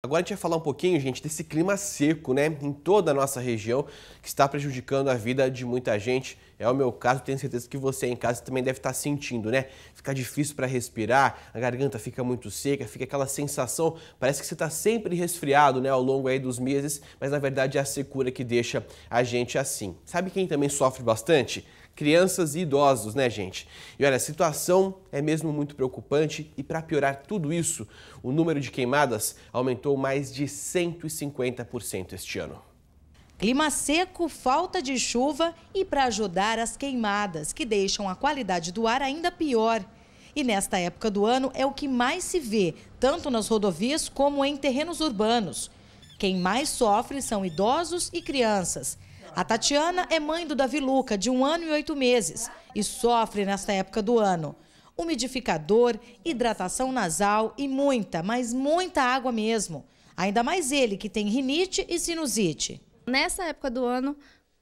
Agora a gente vai falar um pouquinho, gente, desse clima seco, né, em toda a nossa região, que está prejudicando a vida de muita gente. É o meu caso, tenho certeza que você em casa também deve estar sentindo, né? Fica difícil para respirar, a garganta fica muito seca, fica aquela sensação, parece que você está sempre resfriado, né, ao longo aí dos meses, mas na verdade é a secura que deixa a gente assim. Sabe quem também sofre bastante? crianças e idosos, né, gente? E olha, a situação é mesmo muito preocupante e para piorar tudo isso, o número de queimadas aumentou mais de 150% este ano. Clima seco, falta de chuva e para ajudar as queimadas, que deixam a qualidade do ar ainda pior. E nesta época do ano é o que mais se vê, tanto nas rodovias como em terrenos urbanos. Quem mais sofre são idosos e crianças. A Tatiana é mãe do Davi Luca, de um ano e oito meses, e sofre nesta época do ano. Umidificador, hidratação nasal e muita, mas muita água mesmo. Ainda mais ele, que tem rinite e sinusite. Nessa época do ano,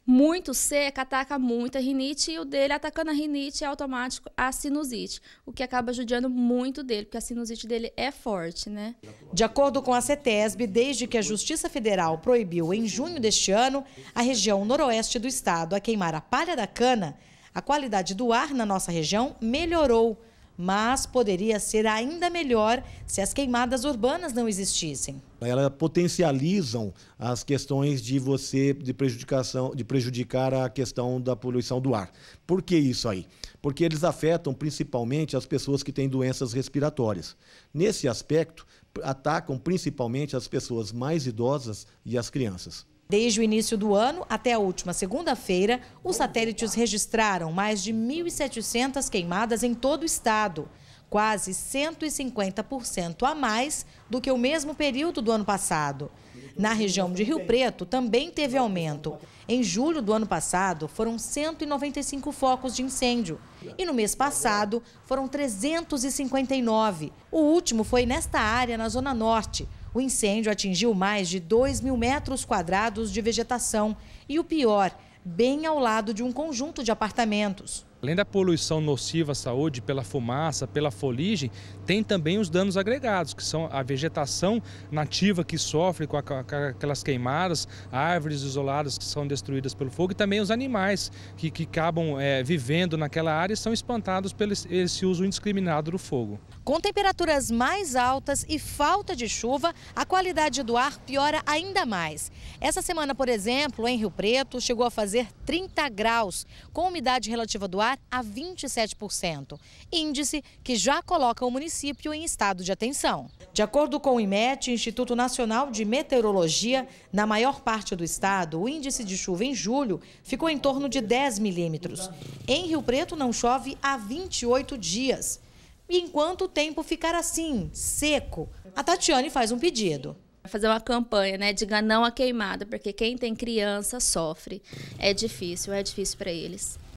muito seca ataca muito a rinite e o dele atacando a rinite é automático a sinusite, o que acaba judiando muito dele, porque a sinusite dele é forte, né? De acordo com a CETESB, desde que a Justiça Federal proibiu em junho deste ano a região noroeste do estado a queimar a palha da cana, a qualidade do ar na nossa região melhorou mas poderia ser ainda melhor se as queimadas urbanas não existissem. Elas potencializam as questões de você de prejudicação, de prejudicar a questão da poluição do ar. Por que isso aí? Porque eles afetam principalmente as pessoas que têm doenças respiratórias. Nesse aspecto, atacam principalmente as pessoas mais idosas e as crianças. Desde o início do ano até a última segunda-feira, os satélites registraram mais de 1.700 queimadas em todo o estado, quase 150% a mais do que o mesmo período do ano passado. Na região de Rio Preto também teve aumento. Em julho do ano passado, foram 195 focos de incêndio e no mês passado foram 359. O último foi nesta área, na Zona Norte o incêndio atingiu mais de 2 mil metros quadrados de vegetação e o pior, bem ao lado de um conjunto de apartamentos. Além da poluição nociva à saúde pela fumaça, pela foligem, tem também os danos agregados, que são a vegetação nativa que sofre com aquelas queimadas, árvores isoladas que são destruídas pelo fogo e também os animais que, que acabam é, vivendo naquela área e são espantados pelo esse uso indiscriminado do fogo. Com temperaturas mais altas e falta de chuva, a qualidade do ar piora ainda mais. Essa semana, por exemplo, em Rio Preto, chegou a fazer 30 graus, com umidade relativa do ar a 27%, índice que já coloca o município em estado de atenção. De acordo com o IMET, Instituto Nacional de Meteorologia, na maior parte do estado, o índice de chuva em julho ficou em torno de 10 milímetros. Em Rio Preto não chove há 28 dias. E enquanto o tempo ficar assim, seco, a Tatiane faz um pedido fazer uma campanha, né? Diga não à queimada, porque quem tem criança sofre. É difícil, é difícil para eles.